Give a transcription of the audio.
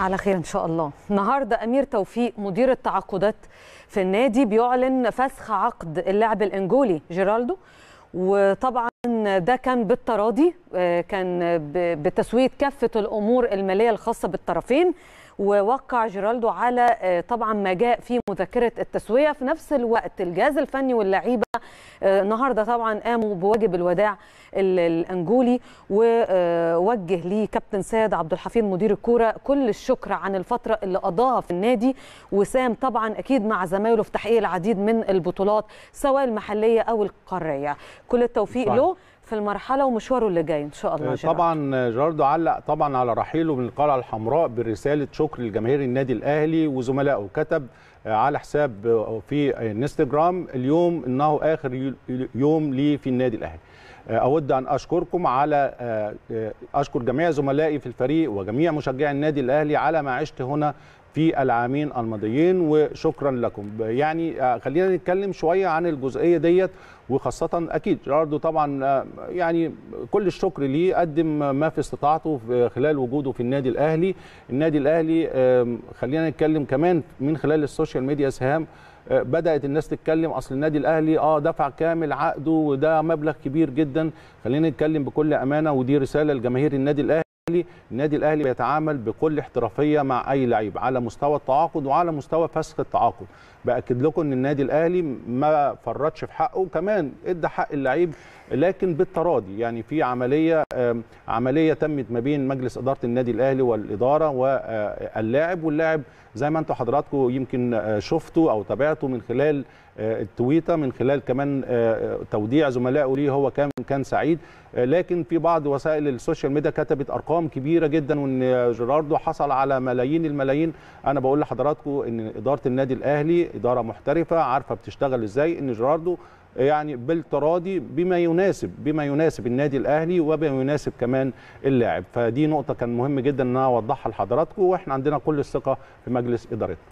على خير ان شاء الله النهارده امير توفيق مدير التعاقدات في النادي بيعلن فسخ عقد اللاعب الانجولي جيرالدو وطبعا ده كان بالتراضي آه، كان بتسويه كافه الامور الماليه الخاصه بالطرفين ووقع جيرالدو على آه، طبعا ما جاء في مذكره التسويه في نفس الوقت الجهاز الفني واللعيبه النهارده طبعا قاموا بواجب الوداع الانجولي ووجه لي كابتن سيد عبد الحفيظ مدير الكوره كل الشكر عن الفتره اللي قضاها في النادي وسام طبعا اكيد مع زمايله في تحقيق العديد من البطولات سواء المحليه او القاريه كل التوفيق له في المرحله ومشواره اللي جاي ان شاء الله جيراردو. طبعا جيراردو علق طبعا على رحيله من القلعه الحمراء برساله شكر لجماهير النادي الاهلي وزملائه كتب على حساب في انستغرام اليوم انه اخر يوم لي في النادي الاهلي آه، اود ان اشكركم على آه، آه، اشكر جميع زملائي في الفريق وجميع مشجعي النادي الاهلي على ما عشت هنا في العامين الماضيين وشكرا لكم يعني آه، خلينا نتكلم شويه عن الجزئيه ديت وخاصه اكيد جيراردو طبعا آه، يعني كل الشكر ليه قدم ما في استطاعته خلال وجوده في النادي الاهلي النادي الاهلي خلينا نتكلم كمان من خلال السوشيال ميديا سهام آه، بدات الناس تتكلم اصل النادي الاهلي اه دفع كامل عقده وده مبلغ كبير جدا خلينا نتكلم بكل امانه ودي رساله لجماهير النادي الاهلي النادي الاهلي بيتعامل بكل احترافيه مع اي لعيب على مستوى التعاقد وعلى مستوى فسخ التعاقد باكد لكم ان النادي الاهلي ما فرطش في حقه وكمان ادى حق اللعيب لكن بالتراضي يعني في عمليه عمليه تمت ما بين مجلس اداره النادي الاهلي والاداره واللاعب واللاعب زي ما انتم حضراتكم يمكن آه، شفتوا او تابعتوا من خلال آه، التويته من خلال كمان آه، توديع زملائه ليه هو كان كان سعيد لكن في بعض وسائل السوشيال ميديا كتبت ارقام ارقام كبيره جدا وان جيراردو حصل على ملايين الملايين انا بقول لحضراتكم ان اداره النادي الاهلي اداره محترفه عارفه بتشتغل ازاي ان جيراردو يعني بالتراضي بما يناسب بما يناسب النادي الاهلي وبما يناسب كمان اللاعب فدي نقطه كان مهم جدا ان انا اوضحها لحضراتكم واحنا عندنا كل الثقه في مجلس ادارتنا